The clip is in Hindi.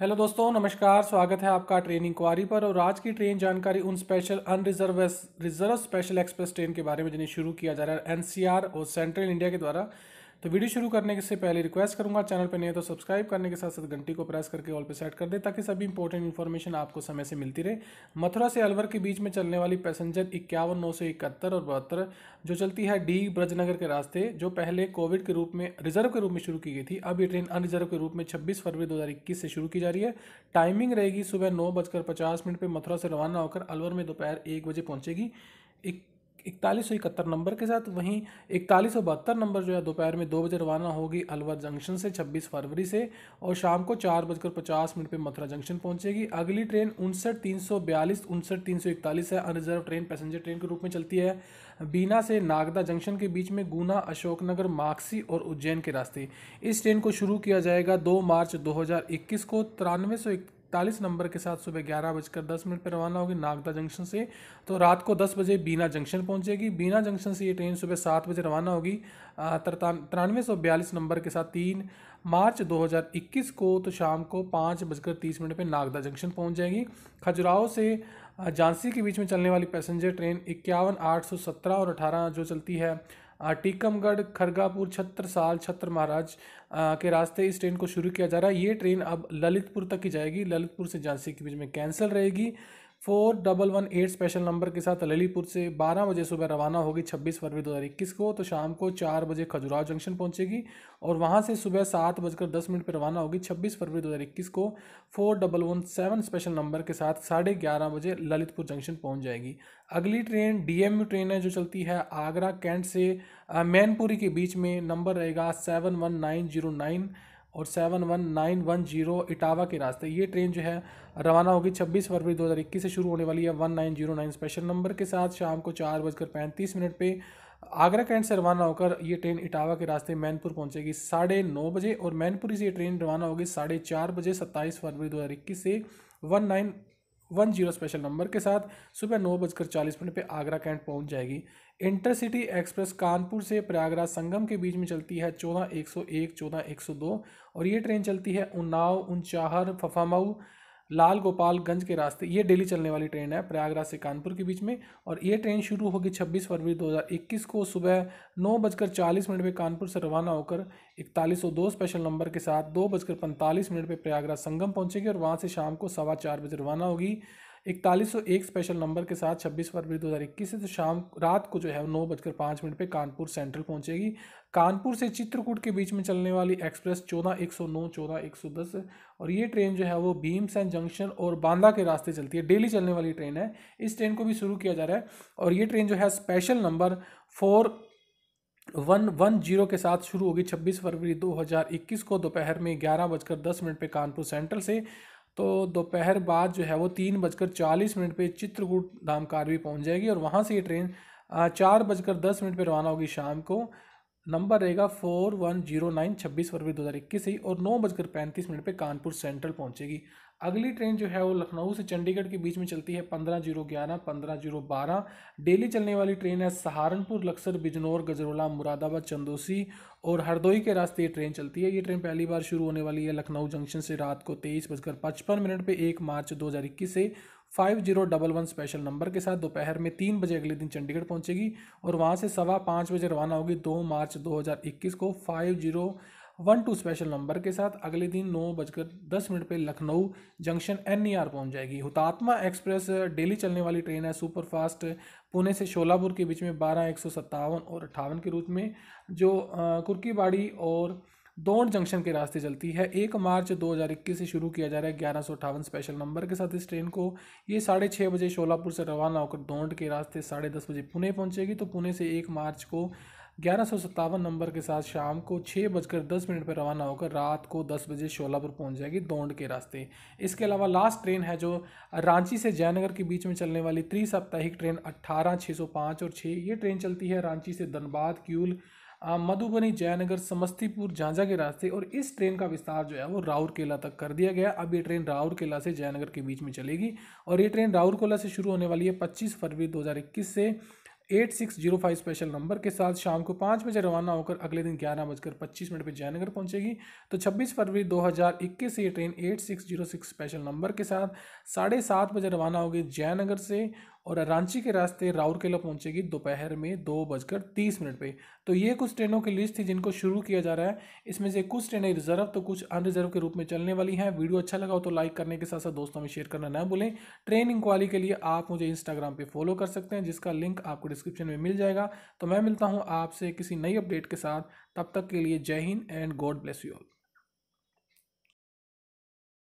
हेलो दोस्तों नमस्कार स्वागत है आपका ट्रेन इंक्वायरी पर और आज की ट्रेन जानकारी उन special unreserved reserved special express train के बारे में जिन्हें शुरू किया जा रहा है एनसीआर और सेंट्रल इंडिया के द्वारा तो वीडियो शुरू करने से पहले रिक्वेस्ट करूँगा चैनल पर नहीं है तो सब्सक्राइब करने के साथ साथ घंटी को प्रेस करके ऑल पर सेट कर दे ताकि सभी इंपॉर्टेंट इन्फॉर्मेशन आपको समय से मिलती रहे मथुरा से अलवर के बीच में चलने वाली पैसेंजर इक्यावन नौ सौ इकहत्तर और बहत्तर जो चलती है डी ब्रजनगर के रास्ते जो पहले कोविड के रूप में रिजर्व के रूप में शुरू की गई थी अब ये ट्रेन अनरिजर्व के रूप में छब्बीस फरवरी दो से शुरू की जा रही है टाइमिंग रहेगी सुबह नौ बजकर पचास मिनट पर मथुरा से रवाना होकर अलवर में दोपहर एक बजे पहुंचेगी इकतालीस सौ इकहत्तर नंबर के साथ वहीं इकतालीस सौ बहत्तर नंबर जो है दोपहर में दो बजे रवाना होगी अलवर जंक्शन से छब्बीस फरवरी से और शाम को चार बजकर पचास मिनट पर मथुरा जंक्शन पहुंचेगी अगली ट्रेन उनसठ तीन सौ बयालीस उनसठ तीन सौ इकतालीस है अनरिजर्व ट्रेन पैसेंजर ट्रेन के रूप में चलती है बीना से नागदा जंक्शन के बीच में गुना अशोकनगर माक्सी और उज्जैन के रास्ते इस ट्रेन को शुरू किया जाएगा दो मार्च दो हज़ार इक्कीस को तिरानवे सौ इकतालीस नंबर के साथ सुबह ग्यारह बजकर दस मिनट पर रवाना होगी नागदा जंक्शन से तो रात को दस बजे बीना जंक्शन पहुंचेगी बीना जंक्शन से ये ट्रेन सुबह सात बजे रवाना होगी तिरानवे सौ बयालीस नंबर के साथ तीन मार्च 2021 को तो शाम को पाँच बजकर तीस मिनट पर नागदा जंक्शन पहुंच जाएगी खजुराहो से झांसी के बीच में चलने वाली पैसेंजर ट्रेन इक्यावन आठ सौ सत्रह और अठारह जो चलती है टीकमगढ़ खरगापुर छत्रसाल छत्र महाराज के रास्ते इस ट्रेन को शुरू किया जा रहा है ये ट्रेन अब ललितपुर तक ही जाएगी ललितपुर से झांसी के बीच में कैंसिल रहेगी four double one eight special number के साथ ललीपुर से बारह बजे सुबह रवाना होगी छब्बीस फरवरी दो हज़ार इक्कीस को तो शाम को चार बजे खजुराव जंक्शन पहुंचेगी और वहां से सुबह सात बजकर दस मिनट पर रवाना होगी छब्बीस फरवरी दो हज़ार इक्कीस को four double one seven special number के साथ साढ़े ग्यारह बजे ललितपुर जंक्शन पहुंच जाएगी अगली train D M U train है जो चलती है आगरा कैंट से मैनपुरी के बीच में नंबर रहेगा seven one nine zero nine और seven one nine one zero Etawah के रास्ते ये ट्रेन जो है रवाना होगी छब्बीस फरवरी दो हज़ार इक्कीस से शुरू होने वाली है one nine zero nine special number के साथ शाम को चार बजकर पैंतीस मिनट पर आगरा कैंट से रवाना होकर ये ट्रेन इटावा के रास्ते मैनपुर पहुंचेगी साढ़े नौ बजे और मैनपुरी से ये ट्रेन रवाना होगी साढ़े चार बजे सत्ताईस फरवरी दो हज़ार इक्कीस से one nine one zero special number के साथ सुबह नौ बजकर चालीस मिनट पर आगरा कैंट पहुंच जाएगी इंटरसिटी एक्सप्रेस कानपुर से प्रयागराज संगम के बीच में चलती है चौदह एक सौ एक चौदह एक सौ दो और ये ट्रेन चलती है उन्नाव उनचाहर फफामऊ लाल गोपालगंज के रास्ते ये डेली चलने वाली ट्रेन है प्रयागराज से कानपुर के बीच में और ये ट्रेन शुरू होगी 26 फरवरी 2021 को सुबह नौ बजकर चालीस मिनट पर कानपुर से रवाना होकर इकतालीस सौ दो स्पेशल नंबर के साथ दो बजकर पैंतालीस मिनट पर प्रयागराज संगम पहुंचेगी और वहाँ से शाम को सवा चार बजे रवाना होगी इकतालीस सौ एक स्पेशल नंबर के साथ छब्बीस फरवरी दो हज़ार इक्कीस से तो शाम रात को जो है नौ बजकर पाँच मिनट पर कानपुर सेंट्रल पहुंचेगी कानपुर से चित्रकूट के बीच में चलने वाली एक्सप्रेस चौदह एक सौ नौ चौदह एक सौ दस और ये ट्रेन जो है वो भीमसेन जंक्शन और बांदा के रास्ते चलती है डेली चलने वाली ट्रेन है इस ट्रेन को भी शुरू किया जा रहा है और ये ट्रेन जो है special number four one one zero के साथ शुरू होगी छब्बीस फरवरी दो हज़ार इक्कीस को दोपहर में ग्यारह बजकर दस मिनट पर कानपुर सेंट्रल से तो दोपहर बाद जो है वो तीन बजकर चालीस मिनट पर चित्रकूट धाम कारवी पहुँच जाएगी और वहाँ से ये ट्रेन चार बजकर दस मिनट पर रवाना होगी शाम को नंबर रहेगा फोर वन जीरो नाइन छब्बीस फरवरी दो हज़ार इक्कीस ही और नौ बजकर पैंतीस मिनट पे कानपुर सेंट्रल पहुंचेगी अगली ट्रेन जो है वो लखनऊ से चंडीगढ़ के बीच में चलती है पंद्रह जीरो ग्यारह पंद्रह जीरो बारह डेली चलने वाली ट्रेन है सहारनपुर लक्सर बिजनौर गजरोला मुरादाबाद चंदोसी और हरदोई के रास्ते ये ट्रेन चलती है ये ट्रेन पहली बार शुरू होने वाली है लखनऊ जंक्शन से रात को तेईस बजकर पचपन मिनट पर एक मार्च दो हज़ार इक्कीस से five zero double one special number के साथ दोपहर में तीन बजे अगले दिन चंडीगढ़ पहुंचेगी और वहां से सवा पाँच बजे रवाना होगी दो मार्च दो हज़ार इक्कीस को five zero one two special number के साथ अगले दिन नौ बजकर दस मिनट पर Lucknow junction N E R पहुँच जाएगी हुतात्मा एक्सप्रेस डेली चलने वाली ट्रेन है सुपरफास्ट पुणे से शोलापुर के बीच में बारह एक सौ सत्तावन और अट्ठावन के रूप में जो कुर्कीबाड़ी और दौड़ जंक्शन के रास्ते चलती है एक मार्च दो हज़ार इक्कीस से शुरू किया जा रहा है ग्यारह सौ स्पेशल नंबर के साथ इस ट्रेन को ये साढ़े छः बजे शोलापुर से रवाना होकर दौड़ के रास्ते साढ़े दस बजे पुणे पहुंचेगी तो पुणे से एक मार्च को ग्यारह नंबर के साथ शाम को छः बजकर दस मिनट पर रवाना होकर रात को दस बजे शोलापुर पहुंच जाएगी दौंड के रास्ते इसके अलावा लास्ट ट्रेन है जो रांची से जयनगर के बीच में चलने वाली त्रिसाप्ताहिक ट्रेन अट्ठारह छः सौ पाँच और छः ये ट्रेन चलती है रांची से धनबाद क्यूल मधुबनी जयनगर समस्तीपुर झांझा के रास्ते और इस ट्रेन का विस्तार जो है वो राउरकेला तक कर दिया गया अब ये ट्रेन राउरकेला से जयनगर के बीच में चलेगी और ये ट्रेन राउरकेला से शुरू होने वाली है 25 फरवरी 2021 से eight six zero five special number के साथ शाम को पाँच बजे रवाना होकर अगले दिन ग्यारह बजकर पच्चीस मिनट पर जयनगर पहुंचेगी तो छब्बीस फरवरी दो हज़ार इक्कीस से ये train eight six zero six special number के साथ साढ़े सात बजे रवाना होगी जयनगर से और रांची के रास्ते राउरकेला पहुंचेगी दोपहर में दो बजकर तीस मिनट पे तो ये कुछ ट्रेनों की लिस्ट थी जिनको शुरू किया जा रहा है इसमें से कुछ ट्रेनें रिजर्व तो कुछ अनरिजर्व के रूप में चलने वाली हैं वीडियो अच्छा लगा हो तो लाइक करने के साथ साथ दोस्तों में शेयर करना ना भूलें ट्रेन इंक्वायरी के लिए आप मुझे इंस्टाग्राम पर फॉलो कर सकते हैं जिसका लिंक आपको डिस्क्रिप्शन में मिल जाएगा तो मैं मिलता हूँ आपसे किसी नई अपडेट के साथ तब तक के लिए जय Hind and God bless you all